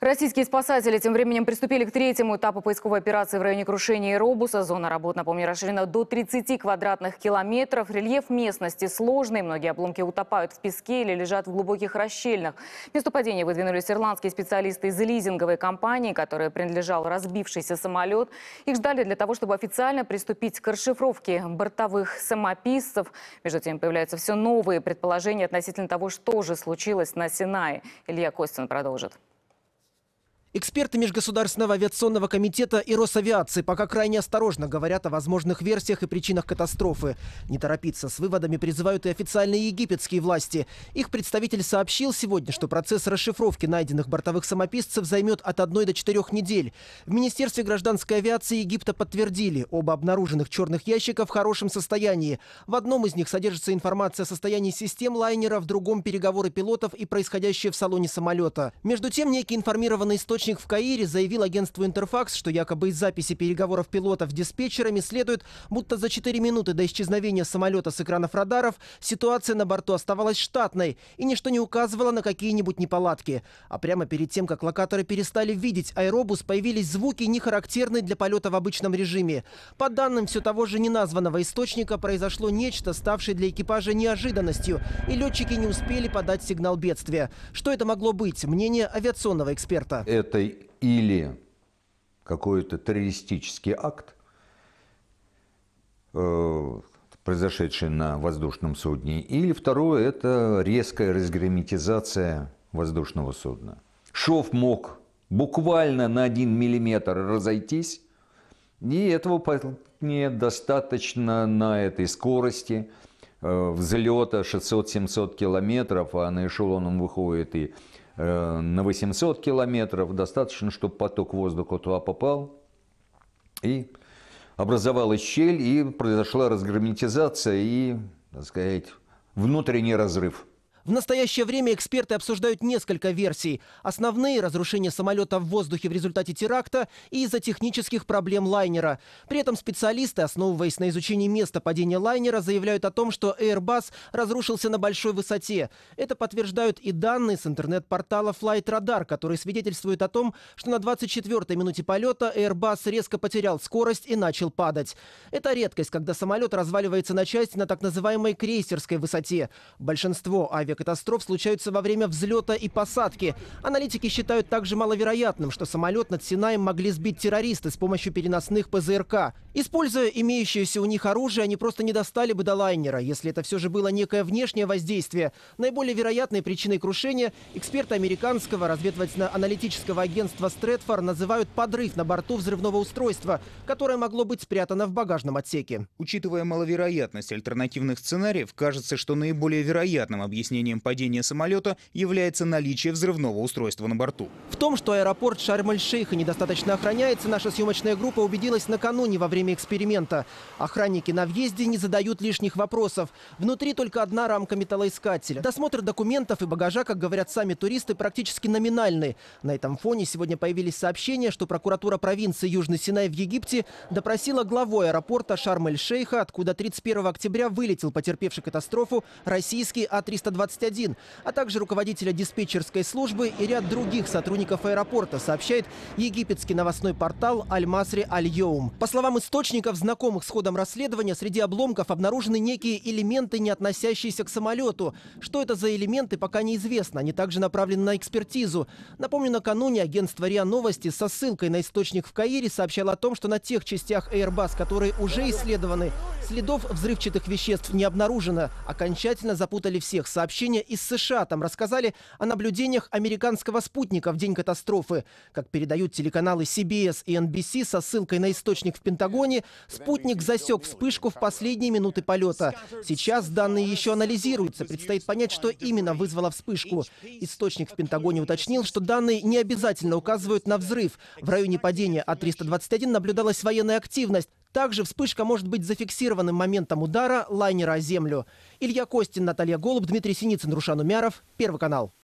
Российские спасатели тем временем приступили к третьему этапу поисковой операции в районе крушения робуса. Зона работ, напомню, расширена до 30 квадратных километров. Рельеф местности сложный. Многие обломки утопают в песке или лежат в глубоких расщельнах. К месту падения выдвинулись ирландские специалисты из лизинговой компании, которая принадлежал разбившийся самолет. Их ждали для того, чтобы официально приступить к расшифровке бортовых самописцев. Между тем, появляются все новые предположения относительно того, что же случилось на Синае. Илья Костин продолжит. Эксперты Межгосударственного авиационного комитета и Росавиации пока крайне осторожно говорят о возможных версиях и причинах катастрофы. Не торопиться с выводами призывают и официальные египетские власти. Их представитель сообщил сегодня, что процесс расшифровки найденных бортовых самописцев займет от одной до четырех недель. В Министерстве гражданской авиации Египта подтвердили, оба обнаруженных черных ящика в хорошем состоянии. В одном из них содержится информация о состоянии систем лайнера, в другом переговоры пилотов и происходящее в салоне самолета. Между тем, некий информированный источник источник в Каире заявил агентству «Интерфакс», что якобы из записи переговоров пилотов с диспетчерами следует, будто за 4 минуты до исчезновения самолета с экранов радаров ситуация на борту оставалась штатной, и ничто не указывало на какие-нибудь неполадки. А прямо перед тем, как локаторы перестали видеть аэробус, появились звуки, не характерные для полета в обычном режиме. По данным все того же неназванного источника, произошло нечто, ставшее для экипажа неожиданностью, и летчики не успели подать сигнал бедствия. Что это могло быть? Мнение авиационного эксперта. Это это или какой-то террористический акт, э, произошедший на воздушном судне, или второе – это резкая разгерметизация воздушного судна. Шов мог буквально на один миллиметр разойтись, и этого вполне достаточно на этой скорости э, взлета 600-700 километров, а на эшелон он выходит и Э, на 800 километров. Достаточно, чтобы поток воздуха туда попал и образовалась щель, и произошла разгерметизация и, так сказать, внутренний разрыв. В настоящее время эксперты обсуждают несколько версий. Основные – разрушение самолета в воздухе в результате теракта и из-за технических проблем лайнера. При этом специалисты, основываясь на изучении места падения лайнера, заявляют о том, что Airbus разрушился на большой высоте. Это подтверждают и данные с интернет-портала Flight Radar, которые свидетельствуют о том, что на 24-й минуте полета Airbus резко потерял скорость и начал падать. Это редкость, когда самолет разваливается на части на так называемой крейсерской высоте. Большинство авиакомпаний авиакатастроф случаются во время взлета и посадки. Аналитики считают также маловероятным, что самолет над Синаем могли сбить террористы с помощью переносных ПЗРК. Используя имеющееся у них оружие, они просто не достали бы до лайнера, если это все же было некое внешнее воздействие. Наиболее вероятной причиной крушения эксперты американского разведывательно-аналитического агентства Стрэдфор называют подрыв на борту взрывного устройства, которое могло быть спрятано в багажном отсеке. Учитывая маловероятность альтернативных сценариев, кажется, что наиболее вероятным объяснением объяснением падения самолета является наличие взрывного устройства на борту. В том, что аэропорт Шарм-эль-Шейха недостаточно охраняется, наша съемочная группа убедилась накануне во время эксперимента. Охранники на въезде не задают лишних вопросов. Внутри только одна рамка металлоискателя. Досмотр документов и багажа, как говорят сами туристы, практически номинальный. На этом фоне сегодня появились сообщения, что прокуратура провинции Южный Синай в Египте допросила главу аэропорта Шарм-эль-Шейха, откуда 31 октября вылетел потерпевший катастрофу российский А-320 Т-21, а также руководителя диспетчерской службы и ряд других сотрудников аэропорта, сообщает египетский новостной портал «Аль-Масри Аль-Йоум». По словам источников, знакомых с ходом расследования, среди обломков обнаружены некие элементы, не относящиеся к самолету. Что это за элементы, пока неизвестно. Они также направлены на экспертизу. Напомню, накануне агентство РИА Новости со ссылкой на источник в Каире сообщало о том, что на тех частях Airbus, которые уже исследованы, следов взрывчатых веществ не обнаружено. Окончательно запутали всех сообщений сообщения из США. Там рассказали о наблюдениях американского спутника в день катастрофы. Как передают телеканалы CBS и NBC со ссылкой на источник в Пентагоне, спутник засек вспышку в последние минуты полета. Сейчас данные еще анализируются. Предстоит понять, что именно вызвало вспышку. Источник в Пентагоне уточнил, что данные не обязательно указывают на взрыв. В районе падения А-321 наблюдалась военная активность. Также вспышка может быть зафиксированным моментом удара лайнера о землю. Илья Костин, Наталья Голуб, Дмитрий Синицын, Рушан Умяров. Первый канал.